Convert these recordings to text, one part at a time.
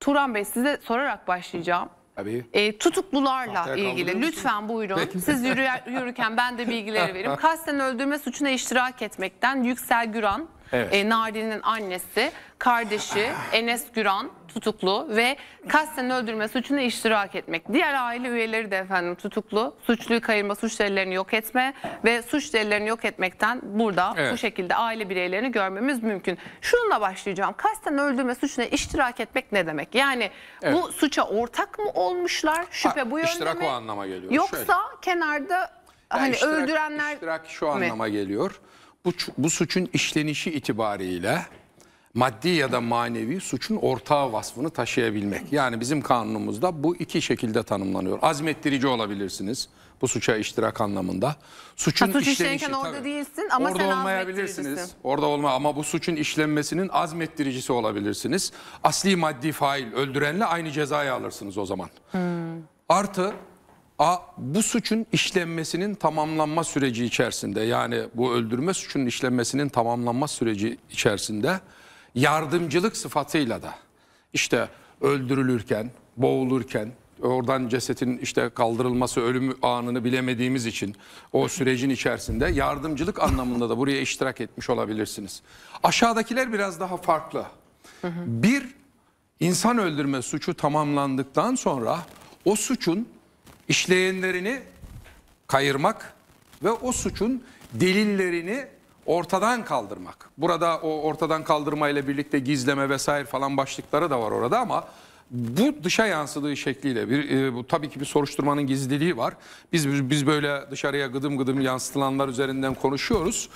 Turan Bey size sorarak başlayacağım. Tabii. E, tutuklularla ilgili lütfen buyurun. Peki. Siz yürüyer, yürürken ben de bilgileri vereyim. Kasten öldürme suçuna iştirak etmekten Yüksel Güran, evet. e, Nari'nin annesi, kardeşi Enes Güran tutuklu ve kasten öldürme suçuna iştirak etmek. Diğer aile üyeleri de efendim tutuklu. Suçluyu kayırma, suç delillerini yok etme ve suç delillerini yok etmekten burada evet. bu şekilde aile bireylerini görmemiz mümkün. Şununla başlayacağım. Kasten öldürme suçuna iştirak etmek ne demek? Yani evet. bu suça ortak mı olmuşlar? Şüphe ha, bu yönde iştirak mi? o anlama geliyor. Yoksa Şöyle. kenarda yani hani iştirak, öldürenler... İştirak şu anlama mi? geliyor. Bu, bu suçun işlenişi itibariyle maddi ya da manevi suçun ortağı vasfını taşıyabilmek. Yani bizim kanunumuzda bu iki şekilde tanımlanıyor. Azmettirici olabilirsiniz bu suça iştirak anlamında. Suçun ha, suç işlenişi, orada tabii, değilsin ama orada sen olmayabilirsiniz. Orada olma ama bu suçun işlenmesinin azmettiricisi olabilirsiniz. Asli maddi fail öldürenle aynı cezayı alırsınız o zaman. Hmm. Artı A, bu suçun işlenmesinin tamamlanma süreci içerisinde yani bu öldürme suçunun işlenmesinin tamamlanma süreci içerisinde yardımcılık sıfatıyla da işte öldürülürken, boğulurken, oradan cesetin işte kaldırılması ölüm anını bilemediğimiz için o sürecin içerisinde yardımcılık anlamında da buraya iştirak etmiş olabilirsiniz. Aşağıdakiler biraz daha farklı. Bir insan öldürme suçu tamamlandıktan sonra o suçun işleyenlerini kayırmak ve o suçun delillerini ortadan kaldırmak. Burada o ortadan kaldırma ile birlikte gizleme vesaire falan başlıkları da var orada ama bu dışa yansıdığı şekliyle bir e, bu tabii ki bir soruşturmanın gizliliği var. Biz biz, biz böyle dışarıya gıdım gıdım yansıtılanlar üzerinden konuşuyoruz.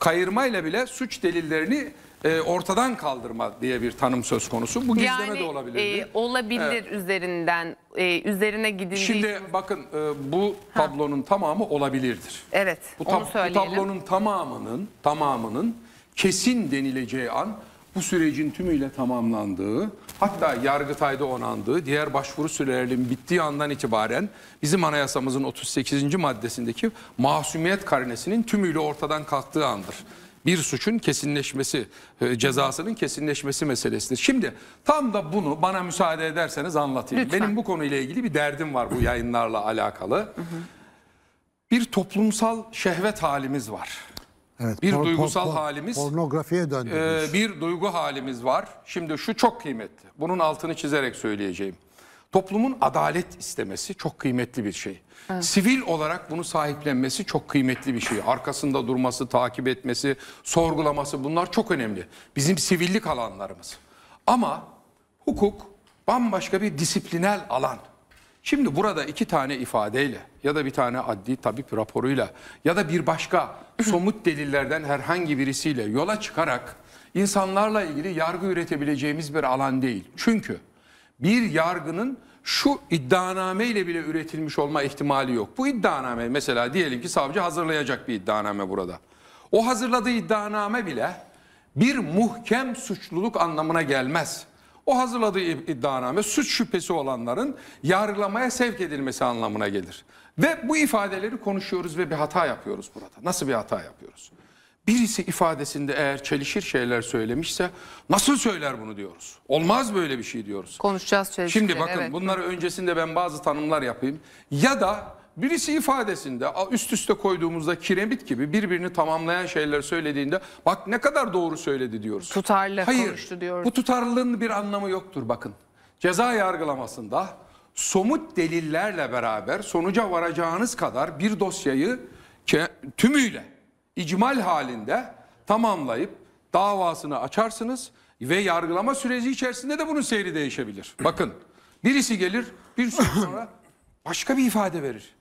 Kayırmayla bile suç delillerini e, ortadan kaldırma diye bir tanım söz konusu. Bu gizleme yani, de olabilir. E, olabilir evet. üzerinden e, üzerine gidildiği Şimdi için... bakın e, bu tablonun ha. tamamı olabilirdir. Evet. Bu, tab onu söyleyelim. bu tablonun tamamının tamamının kesin denileceği an bu sürecin tümüyle tamamlandığı hatta Yargıtay'da onandığı diğer başvuru sürelerinin bittiği andan itibaren bizim anayasamızın 38. maddesindeki masumiyet karnesinin tümüyle ortadan kalktığı andır bir suçun kesinleşmesi, e, cezasının kesinleşmesi meselesini. Şimdi tam da bunu bana müsaade ederseniz anlatayım. Lütfen. Benim bu konuyla ilgili bir derdim var bu yayınlarla alakalı. Bir toplumsal şehvet halimiz var. Evet, bir por, duygusal por, por, halimiz, pornografiye döndü. E, bir duygu halimiz var. Şimdi şu çok kıymetli. Bunun altını çizerek söyleyeceğim. Toplumun adalet istemesi çok kıymetli bir şey. Evet. Sivil olarak bunu sahiplenmesi çok kıymetli bir şey. Arkasında durması, takip etmesi, sorgulaması bunlar çok önemli. Bizim sivillik alanlarımız. Ama hukuk bambaşka bir disiplinel alan. Şimdi burada iki tane ifadeyle ya da bir tane adli tabip raporuyla ya da bir başka somut delillerden herhangi birisiyle yola çıkarak insanlarla ilgili yargı üretebileceğimiz bir alan değil. Çünkü bir yargının şu iddianame ile bile üretilmiş olma ihtimali yok. Bu iddianame mesela diyelim ki savcı hazırlayacak bir iddianame burada. O hazırladığı iddianame bile bir muhkem suçluluk anlamına gelmez. O hazırladığı iddianame suç şüphesi olanların yargılamaya sevk edilmesi anlamına gelir. Ve bu ifadeleri konuşuyoruz ve bir hata yapıyoruz burada. Nasıl bir hata yapıyoruz? Birisi ifadesinde eğer çelişir şeyler söylemişse nasıl söyler bunu diyoruz. Olmaz böyle bir şey diyoruz. Konuşacağız çelişkileri. Şimdi bakın evet. bunları öncesinde ben bazı tanımlar yapayım. Ya da birisi ifadesinde üst üste koyduğumuzda kiremit gibi birbirini tamamlayan şeyler söylediğinde bak ne kadar doğru söyledi diyoruz. Tutarlı Hayır, konuştu diyoruz. Bu tutarlılığın bir anlamı yoktur bakın. Ceza yargılamasında somut delillerle beraber sonuca varacağınız kadar bir dosyayı tümüyle icmal halinde tamamlayıp davasını açarsınız ve yargılama süreci içerisinde de bunun seyri değişebilir. Bakın birisi gelir bir süre sonra başka bir ifade verir.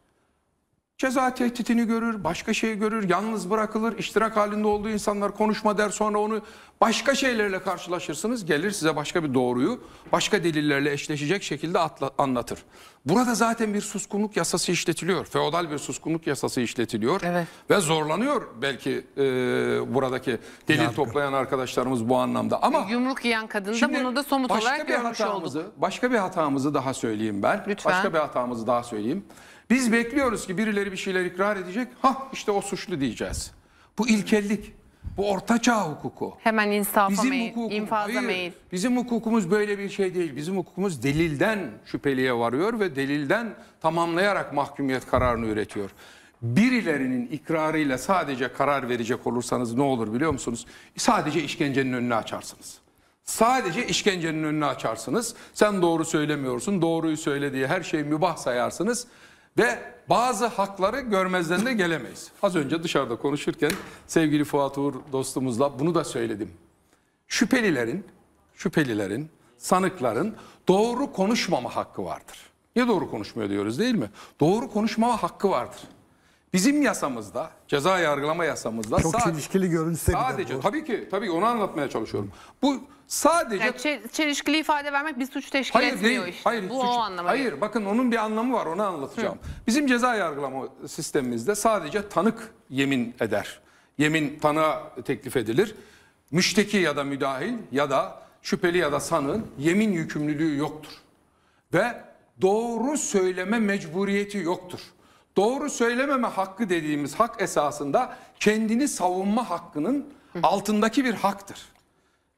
Ceza tehditini görür, başka şey görür, yalnız bırakılır, iştirak halinde olduğu insanlar konuşma der sonra onu başka şeylerle karşılaşırsınız. Gelir size başka bir doğruyu başka delillerle eşleşecek şekilde atla, anlatır. Burada zaten bir suskunluk yasası işletiliyor. Feodal bir suskunluk yasası işletiliyor. Evet. Ve zorlanıyor belki e, buradaki delil Yargı. toplayan arkadaşlarımız bu anlamda. Ama Yumruk yiyen kadın da bunu da somut olarak görmüş olduk. Başka bir hatamızı daha söyleyeyim ben. Lütfen. Başka bir hatamızı daha söyleyeyim. Biz bekliyoruz ki birileri bir şeyler ikrar edecek. Ha işte o suçlu diyeceğiz. Bu ilkellik. Bu ortaçağ hukuku. Hemen insafa bizim meyil, hukukum, infaza hayır, meyil. Bizim hukukumuz böyle bir şey değil. Bizim hukukumuz delilden şüpheliye varıyor ve delilden tamamlayarak mahkumiyet kararını üretiyor. Birilerinin ikrarıyla sadece karar verecek olursanız ne olur biliyor musunuz? Sadece işkencenin önünü açarsınız. Sadece işkencenin önünü açarsınız. Sen doğru söylemiyorsun, doğruyu söylediği her şeyi mübah sayarsınız. Ve bazı hakları görmezden de gelemeyiz. Az önce dışarıda konuşurken sevgili Fuat Uğur dostumuzla bunu da söyledim. Şüphelilerin, şüphelilerin, sanıkların doğru konuşmama hakkı vardır. Niye doğru konuşmuyor diyoruz değil mi? Doğru konuşmama hakkı vardır. Bizim yasamızda, ceza yargılama yasamızda çok sadece, çelişkili görünse sadece bu. tabii ki tabii ki onu anlatmaya çalışıyorum. Bu sadece yani çelişkili ifade vermek bir suç teşkil hayır, etmiyor değil, işte. Hayır, bu suç, o anlamı. Hayır, değil. bakın onun bir anlamı var. Onu anlatacağım. Hı. Bizim ceza yargılama sistemimizde sadece tanık yemin eder. Yemin tanığa teklif edilir. Müşteki ya da müdahil ya da şüpheli ya da sanığın yemin yükümlülüğü yoktur. Ve doğru söyleme mecburiyeti yoktur doğru söylememe hakkı dediğimiz hak esasında kendini savunma hakkının altındaki bir haktır.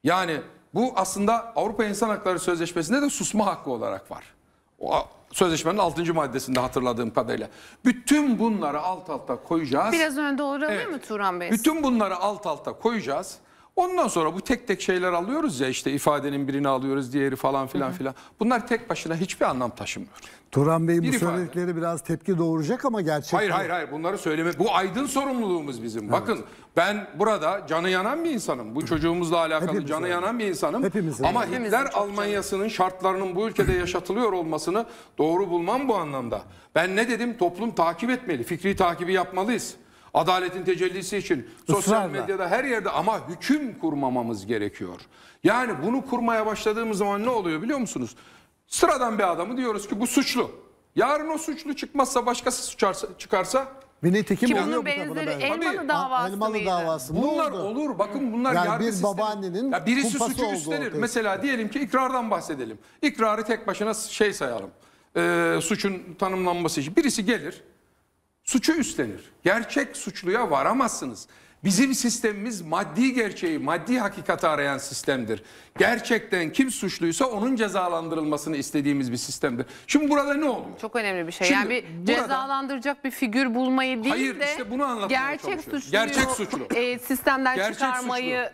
Yani bu aslında Avrupa İnsan Hakları Sözleşmesi'nde de susma hakkı olarak var. O sözleşmenin 6. maddesinde hatırladığım kadarıyla. Bütün bunları alt alta koyacağız. Biraz önde doğru evet. mı Turan Bey? Bütün bunları alt alta koyacağız. Ondan sonra bu tek tek şeyler alıyoruz ya işte ifadenin birini alıyoruz diğeri falan filan hı hı. filan. Bunlar tek başına hiçbir anlam taşımıyor. Turan Bey bir bu söyledikleri biraz tepki doğuracak ama gerçek. Hayır hayır hayır bunları söyleme. Bu aydın sorumluluğumuz bizim. Evet. Bakın ben burada canı yanan bir insanım. Bu çocuğumuzla alakalı Hepimiz canı öyle. yanan bir insanım. Hepimizin ama öyle. Hitler Almanya'sının şartlarının bu ülkede yaşatılıyor olmasını doğru bulmam bu anlamda. Ben ne dedim? Toplum takip etmeli. Fikri takibi yapmalıyız. Adaletin tecellisi için sosyal medyada her yerde ama hüküm kurmamamız gerekiyor. Yani bunu kurmaya başladığımız zaman ne oluyor biliyor musunuz? Sıradan bir adamı diyoruz ki bu suçlu. Yarın o suçlu çıkmazsa başkası suçarsa, çıkarsa ve nitekim oluyor bu benzeri benzer. Elmalı davası Elmalı davası. bunlar oldu? olur. Bakın bunlar yani yargı bir sistemi. babaannenin ya birisi suçu üstlenir. Mesela diyelim ki ikrardan bahsedelim. İkrarı tek başına şey sayalım. Ee, suçun tanımlanması için. Birisi gelir suçu üstlenir. Gerçek suçluya varamazsınız. Bizim sistemimiz maddi gerçeği, maddi hakikati arayan sistemdir. Gerçekten kim suçluysa onun cezalandırılmasını istediğimiz bir sistemdir. Şimdi burada ne oluyor? Çok önemli bir şey. Şimdi yani bir burada, cezalandıracak bir figür bulmayı değil hayır, de işte bunu gerçek suçluyu gerçek suçlu. e, sistemden gerçek çıkarmayı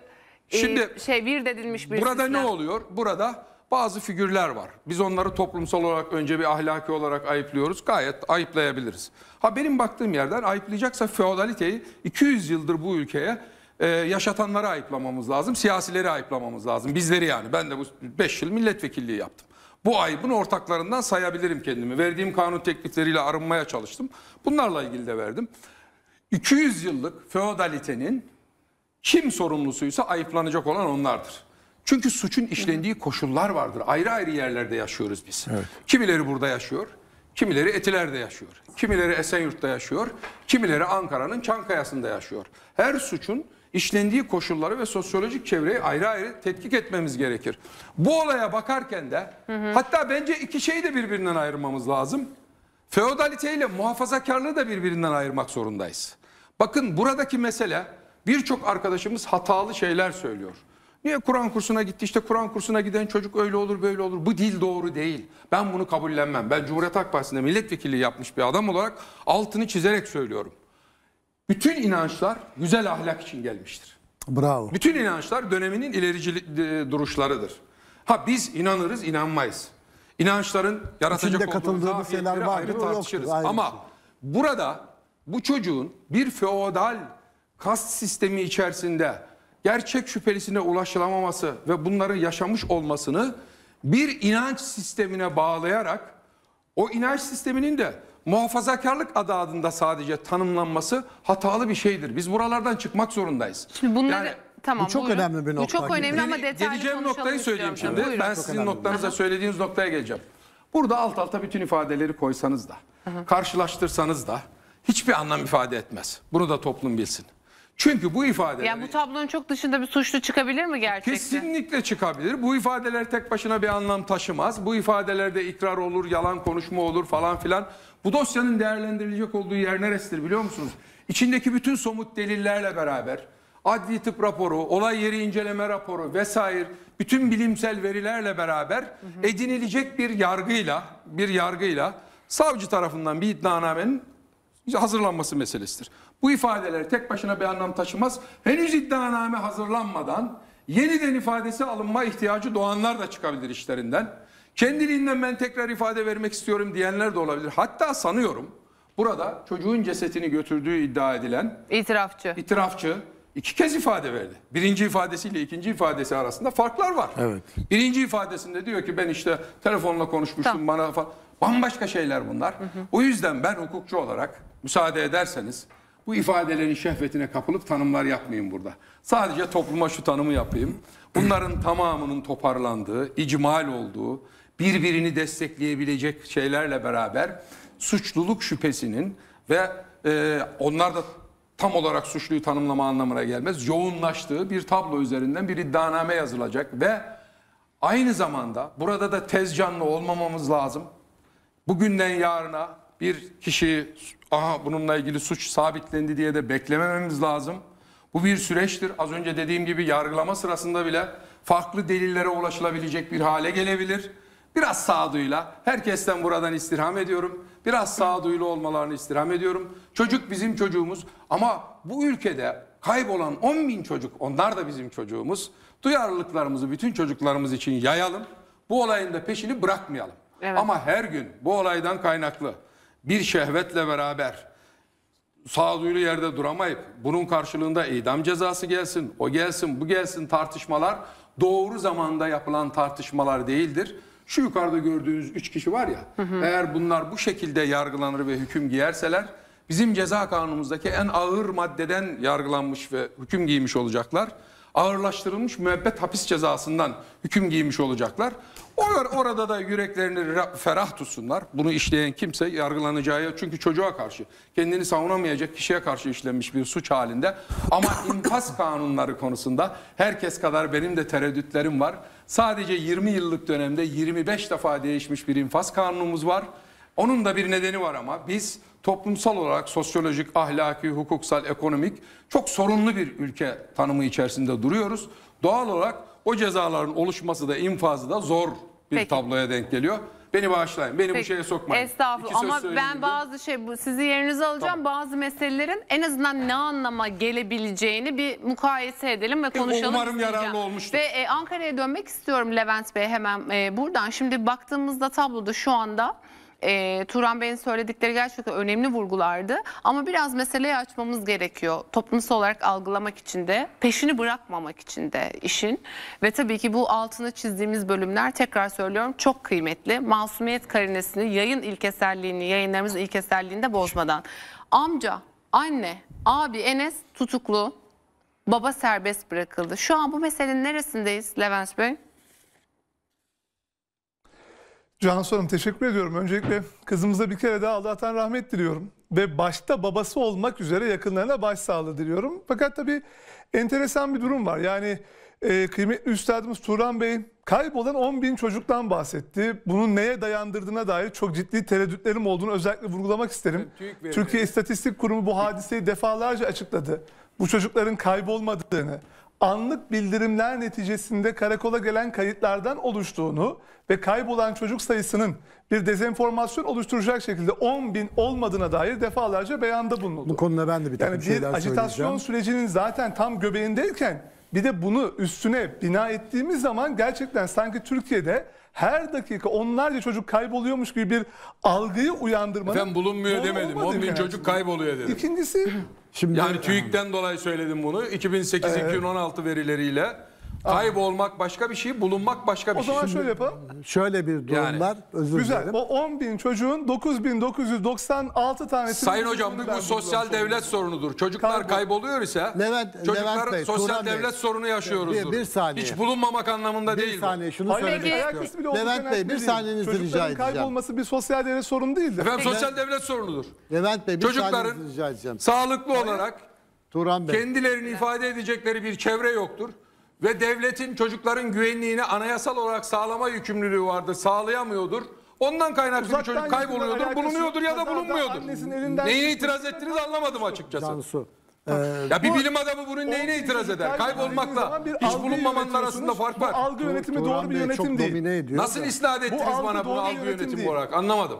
suçlu. E, Şimdi, e, şey virt edilmiş bir Burada sistem. ne oluyor? Burada bazı figürler var. Biz onları toplumsal olarak önce bir ahlaki olarak ayıplıyoruz. Gayet ayıplayabiliriz. Ha benim baktığım yerden ayıplayacaksa feodaliteyi 200 yıldır bu ülkeye e, yaşatanları ayıplamamız lazım. Siyasileri ayıplamamız lazım. Bizleri yani. Ben de bu 5 yıl milletvekilliği yaptım. Bu ayıbın ortaklarından sayabilirim kendimi. Verdiğim kanun teklifleriyle arınmaya çalıştım. Bunlarla ilgili de verdim. 200 yıllık feodalitenin kim sorumlusuysa ayıplanacak olan onlardır. Çünkü suçun işlendiği koşullar vardır. Ayrı ayrı yerlerde yaşıyoruz biz. Evet. Kimileri burada yaşıyor, kimileri Etiler'de yaşıyor, kimileri Esenyurt'ta yaşıyor, kimileri Ankara'nın Çankaya'sında yaşıyor. Her suçun işlendiği koşulları ve sosyolojik çevreyi ayrı ayrı tetkik etmemiz gerekir. Bu olaya bakarken de hı hı. hatta bence iki şeyi de birbirinden ayırmamız lazım. Feodalite ile muhafazakarlığı da birbirinden ayırmak zorundayız. Bakın buradaki mesele birçok arkadaşımız hatalı şeyler söylüyor. Niye Kur'an kursuna gitti? İşte Kur'an kursuna giden çocuk öyle olur böyle olur. Bu dil doğru değil. Ben bunu kabullenmem. Ben Cumhuriyet Halk Partisi'nde milletvekili yapmış bir adam olarak altını çizerek söylüyorum. Bütün inançlar güzel ahlak için gelmiştir. Bravo. Bütün inançlar döneminin ilerici e, duruşlarıdır. Ha biz inanırız inanmayız. İnançların yaratacak İçinde olduğu zafiyetleri ayrı tartışırız. Yoktur, Ama şey. burada bu çocuğun bir feodal kast sistemi içerisinde gerçek şüphelisine ulaşılamaması ve bunların yaşamış olmasını bir inanç sistemine bağlayarak o inanç sisteminin de muhafazakarlık adı adında sadece tanımlanması hatalı bir şeydir. Biz buralardan çıkmak zorundayız. Şimdi bunları yani, tamam. Bu çok buyurun. önemli bir nokta. Bu çok önemli ama detaylı Geleceğim noktayı söyleyeyim şimdi. Buyurun. Ben çok sizin notlarınıza söylediğiniz noktaya geleceğim. Burada alt alta bütün ifadeleri koysanız da, Hı karşılaştırsanız da hiçbir anlam ifade etmez. Bunu da toplum bilsin. Çünkü bu ifadeler... Yani bu tablonun çok dışında bir suçlu çıkabilir mi gerçekten? Kesinlikle çıkabilir. Bu ifadeler tek başına bir anlam taşımaz. Bu ifadelerde ikrar olur, yalan konuşma olur falan filan. Bu dosyanın değerlendirilecek olduğu yer neresidir biliyor musunuz? İçindeki bütün somut delillerle beraber adli tıp raporu, olay yeri inceleme raporu vesaire bütün bilimsel verilerle beraber edinilecek bir yargıyla, bir yargıyla savcı tarafından bir iddianamenin hazırlanması meselesidir. Bu ifadeler tek başına bir anlam taşımaz. Henüz iddianame hazırlanmadan yeniden ifadesi alınma ihtiyacı doğanlar da çıkabilir işlerinden. Kendiliğinden ben tekrar ifade vermek istiyorum diyenler de olabilir. Hatta sanıyorum burada çocuğun cesetini götürdüğü iddia edilen itirafçı. itirafçı iki kez ifade verdi. Birinci ifadesiyle ikinci ifadesi arasında farklar var. Evet. Birinci ifadesinde diyor ki ben işte telefonla konuşmuştum tamam. bana falan. Bambaşka şeyler bunlar. Hı hı. O yüzden ben hukukçu olarak müsaade ederseniz bu ifadelerin şehvetine kapılıp tanımlar yapmayayım burada. Sadece topluma şu tanımı yapayım. Bunların tamamının toparlandığı, icmal olduğu, birbirini destekleyebilecek şeylerle beraber suçluluk şüphesinin ve e, onlar da tam olarak suçluyu tanımlama anlamına gelmez. Yoğunlaştığı bir tablo üzerinden bir iddianame yazılacak ve aynı zamanda burada da tez canlı olmamamız lazım. Bugünden yarına bir kişi aha bununla ilgili suç sabitlendi diye de beklemememiz lazım. Bu bir süreçtir. Az önce dediğim gibi yargılama sırasında bile farklı delillere ulaşılabilecek bir hale gelebilir. Biraz sağduyla, herkesten buradan istirham ediyorum. Biraz sağduyulu olmalarını istirham ediyorum. Çocuk bizim çocuğumuz ama bu ülkede kaybolan 10 bin çocuk, onlar da bizim çocuğumuz. Duyarlılıklarımızı bütün çocuklarımız için yayalım. Bu olayın da peşini bırakmayalım. Evet. Ama her gün bu olaydan kaynaklı bir şehvetle beraber sağduyulu yerde duramayıp bunun karşılığında idam cezası gelsin, o gelsin, bu gelsin tartışmalar doğru zamanda yapılan tartışmalar değildir. Şu yukarıda gördüğünüz üç kişi var ya, hı hı. eğer bunlar bu şekilde yargılanır ve hüküm giyerseler bizim ceza kanunumuzdaki en ağır maddeden yargılanmış ve hüküm giymiş olacaklar. Ağırlaştırılmış müebbet hapis cezasından hüküm giymiş olacaklar. Or orada da yüreklerini ferah tutsunlar. Bunu işleyen kimse yargılanacağı çünkü çocuğa karşı kendini savunamayacak kişiye karşı işlenmiş bir suç halinde. Ama infaz kanunları konusunda herkes kadar benim de tereddütlerim var. Sadece 20 yıllık dönemde 25 defa değişmiş bir infaz kanunumuz var. Onun da bir nedeni var ama biz toplumsal olarak sosyolojik, ahlaki, hukuksal, ekonomik çok sorunlu bir ülke tanımı içerisinde duruyoruz. Doğal olarak o cezaların oluşması da infazı da zor bir Peki. tabloya denk geliyor. Beni bağışlayın. Beni Peki. bu şeye sokmayın. Estağfurullah ama ben gibi. bazı şey sizi yerinize alacağım. Tamam. Bazı meselelerin en azından ne anlama gelebileceğini bir mukayese edelim ve e, konuşalım. Umarım isteyeceğim. yararlı olmuştur. Ve e, Ankara'ya dönmek istiyorum Levent Bey hemen e, buradan. Şimdi baktığımızda tabloda şu anda e, Turan Bey'in söyledikleri gerçekten önemli vurgulardı. Ama biraz meseleyi açmamız gerekiyor. Toplumsal olarak algılamak için de, peşini bırakmamak için de işin. Ve tabii ki bu altını çizdiğimiz bölümler tekrar söylüyorum çok kıymetli. Masumiyet karinesini, yayın ilkeselliğini, yayınlarımızın ilkeselliğini de bozmadan. Amca, anne, abi Enes tutuklu. Baba serbest bırakıldı. Şu an bu meselenin neresindeyiz Levent Bey? Cansu Hanım teşekkür ediyorum. Öncelikle kızımıza bir kere daha Allah'tan rahmet diliyorum. Ve başta babası olmak üzere yakınlarına başsağlığı diliyorum. Fakat tabii enteresan bir durum var. Yani e, kıymetli üstadımız Turan Bey kaybolan 10 bin çocuktan bahsetti. Bunun neye dayandırdığına dair çok ciddi tereddütlerim olduğunu özellikle vurgulamak isterim. Türkiye İstatistik Kurumu bu hadiseyi defalarca açıkladı. Bu çocukların kaybolmadığını, anlık bildirimler neticesinde karakola gelen kayıtlardan oluştuğunu ve kaybolan çocuk sayısının bir dezenformasyon oluşturacak şekilde 10 bin olmadığına dair defalarca beyanda bulunuldu. Bu konuda ben de bir takım yani bir şeyler ajitasyon sürecinin zaten tam göbeğindeyken bir de bunu üstüne bina ettiğimiz zaman gerçekten sanki Türkiye'de her dakika onlarca çocuk kayboluyormuş gibi bir algıyı uyandırmanın... Efendim bulunmuyor demedim. 10 bin çocuk kayboluyor dedim. İkincisi Şimdi, yani TÜİK'ten dolayı söyledim bunu. 2008-2016 ee, verileriyle Ah. Kaybolmak başka bir şey, bulunmak başka bir O şey. zaman şöyle yapalım. Şöyle bir durum Yani. var. Özür Güzel. dilerim. O 10 bin çocuğun 9996 tanesi... Sayın hocam bu sosyal devlet sorunudur. Çocuklar kayboluyor ise Levent- çocuklar Levent Bey, sosyal Turan Bey. devlet sorunu yaşıyoruzdur. Bir- bir saniye. Hiç bulunmamak anlamında Bir değil bir saniye şunu Hayır, söylemek istiyorum. Levent Bey bir saniyenizi rica edeceğim. Çocukların edeceğim. kaybolması bir sosyal devlet sorunu değildir. Efendim sosyal devlet sorunudur. Levent Bey bir Çocukların rica edeceğim. sağlıklı olarak Turan Bey. kendilerini ifade edecekleri bir çevre yoktur ve devletin çocukların güvenliğini anayasal olarak sağlama yükümlülüğü vardı, sağlayamıyordur. Ondan kaynaklı Uzaktan bir çocuk kayboluyordur, bulunuyordur ya da bulunmuyordur. Neye itiraz ettiniz anlamadım açıkçası. Cansu. Ee, ya e, bir bu, bilim adamı bunun neyine itiraz eder? Kaybolmakla hiç bulunmamanın arasında fark var. Algı yönetimi doğru, doğru bir yönetim değil. Nasıl isnat ettiniz bu bana bunu algı yönetimi olarak? Anlamadım.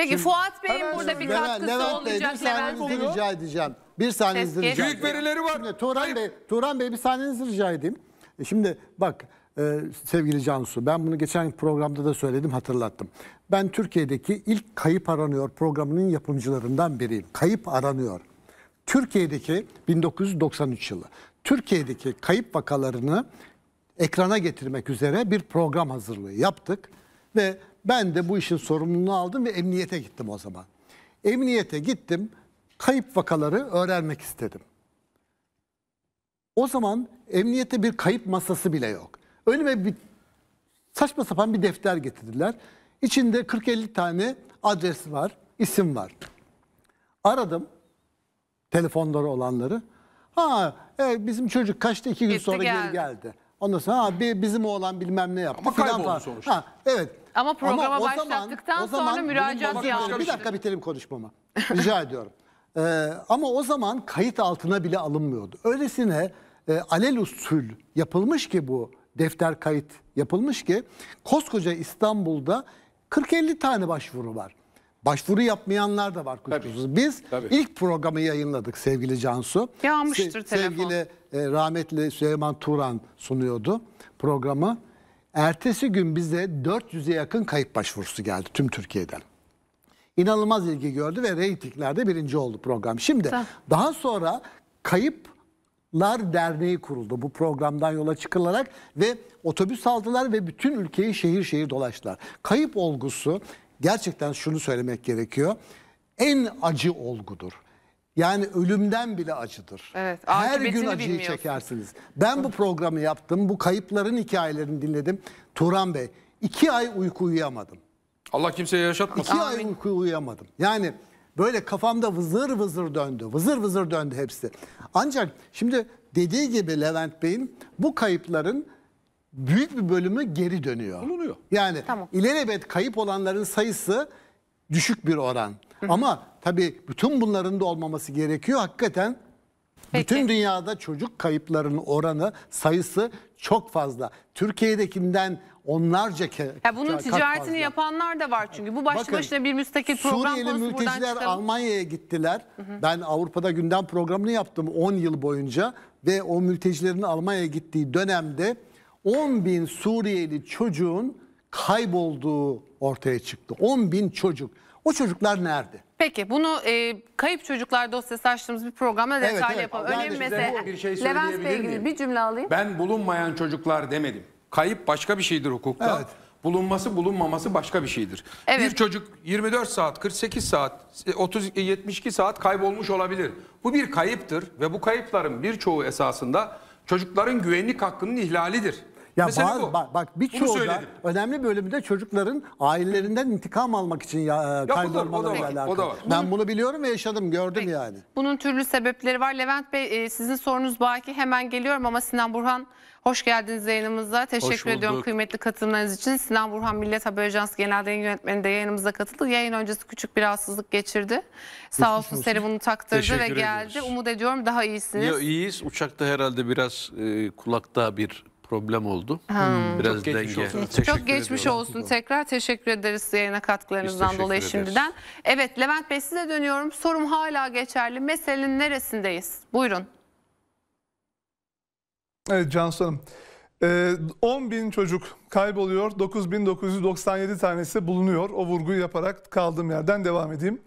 Peki Şimdi, Fuat Bey'in burada bir Levent- katkısı Levent Bey bir olacak Levent saniyenizi rica edeceğim. Bir saniyenizi rica Büyük verileri var. Şimdi Turan Bey, Turan Bey bir saniyenizi rica edeyim. E, şimdi bak e, sevgili Cansu ben bunu geçen programda da söyledim hatırlattım. Ben Türkiye'deki ilk Kayıp Aranıyor programının yapımcılarından biriyim. Kayıp Aranıyor. Türkiye'deki 1993 yılı. Türkiye'deki kayıp vakalarını ekrana getirmek üzere bir program hazırlığı yaptık ve ben de bu işin sorumluluğunu aldım ve emniyete gittim o zaman. Emniyete gittim, kayıp vakaları öğrenmek istedim. O zaman emniyette bir kayıp masası bile yok. Önüme bir saçma sapan bir defter getirdiler. İçinde 40-50 tane adres var, isim var. Aradım telefonları olanları. Ha evet bizim çocuk kaçtı iki gün Gitti sonra geri geldi. geldi. Ondan sonra ha, bi- bizim oğlan bilmem ne yaptı. Ama filan kayboldu sonuçta. Ha, evet ama programa o zaman- başlattıktan o zaman sonra benim müracaat konuşmam- Bir dakika bitirelim konuşmama, Rica ediyorum. Ee, ama o zaman kayıt altına bile alınmıyordu. Öylesine e, alel usul yapılmış ki bu defter kayıt yapılmış ki koskoca İstanbul'da 40-50 tane başvuru var. Başvuru yapmayanlar da var kuşkusuz. Biz Tabii. ilk programı yayınladık sevgili Cansu. Yağmıştır Se- telefon. Sevgili e, rahmetli Süleyman Turan sunuyordu programı. Ertesi gün bize 400'e yakın kayıp başvurusu geldi tüm Türkiye'den. İnanılmaz ilgi gördü ve reytinglerde birinci oldu program. Şimdi Sen... daha sonra Kayıplar Derneği kuruldu bu programdan yola çıkılarak ve otobüs aldılar ve bütün ülkeyi şehir şehir dolaştılar. Kayıp olgusu gerçekten şunu söylemek gerekiyor. En acı olgudur. Yani ölümden bile acıdır. Evet, Her gün acıyı çekersiniz. Ben bu programı yaptım. Bu kayıpların hikayelerini dinledim. Turan Bey iki ay uyku uyuyamadım. Allah kimseye yaşatmasın. İki Amin. ay uyku uyuyamadım. Yani böyle kafamda vızır vızır döndü. Vızır vızır döndü hepsi. Ancak şimdi dediği gibi Levent Bey'in bu kayıpların büyük bir bölümü geri dönüyor. Bulunuyor. Yani tamam. ilelebet kayıp olanların sayısı düşük bir oran. Hı. Ama tabii bütün bunların da olmaması gerekiyor. Hakikaten Peki. bütün dünyada çocuk kayıplarının oranı, sayısı çok fazla. Türkiye'dekinden onlarca kez ya bunun ticaretini fazla. yapanlar da var çünkü. Bu başlı başına bir müstakil program Suriyeli mülteciler Almanya'ya gittiler. Hı hı. Ben Avrupa'da gündem programını yaptım 10 yıl boyunca ve o mültecilerin Almanya'ya gittiği dönemde 10 bin Suriyeli çocuğun kaybolduğu ortaya çıktı. 10 bin çocuk. Bu çocuklar nerede? Peki bunu e, kayıp çocuklar dosyası açtığımız bir programda detaylı evet. yapalım. Önemli mesele şey Levent Bey ilgili bir cümle alayım. Ben bulunmayan çocuklar demedim. Kayıp başka bir şeydir hukukta. Evet. Bulunması bulunmaması başka bir şeydir. Evet. Bir çocuk 24 saat, 48 saat, 30 e, 72 e, saat kaybolmuş olabilir. Bu bir kayıptır ve bu kayıpların birçoğu esasında çocukların güvenlik hakkının ihlalidir. Ya Mesele bazı, bu. Bak, bak birçoğu da önemli bölümde çocukların ailelerinden intikam almak için ya, e, da var, o da Ben bunu biliyorum ve yaşadım gördüm yani. Bunun türlü sebepleri var. Levent Bey e, sizin sorunuz baki hemen geliyorum ama Sinan Burhan hoş geldiniz yayınımıza. Teşekkür ediyorum kıymetli katılımlarınız için. Sinan Burhan Millet Haber Ajansı Genel Yayın Yönetmeni de yayınımıza katıldı. Yayın öncesi küçük bir rahatsızlık geçirdi. Sağ olsun Seri bunu taktırdı Teşekkür ve geldi. ediyoruz. Umut ediyorum daha iyisiniz. Ya, iyiyiz. Uçakta herhalde biraz e, kulakta bir problem oldu. Hmm. Biraz Çok denge. Geçmiş olsun. Çok geçmiş olsun tekrar. Teşekkür ederiz yayına katkılarınızdan dolayı ederiz. şimdiden. Evet Levent Bey size dönüyorum. Sorum hala geçerli. Meselenin neresindeyiz? Buyurun. Evet Cansu Hanım. 10 ee, bin çocuk kayboluyor, 9.997 tanesi bulunuyor. O vurguyu yaparak kaldığım yerden devam edeyim.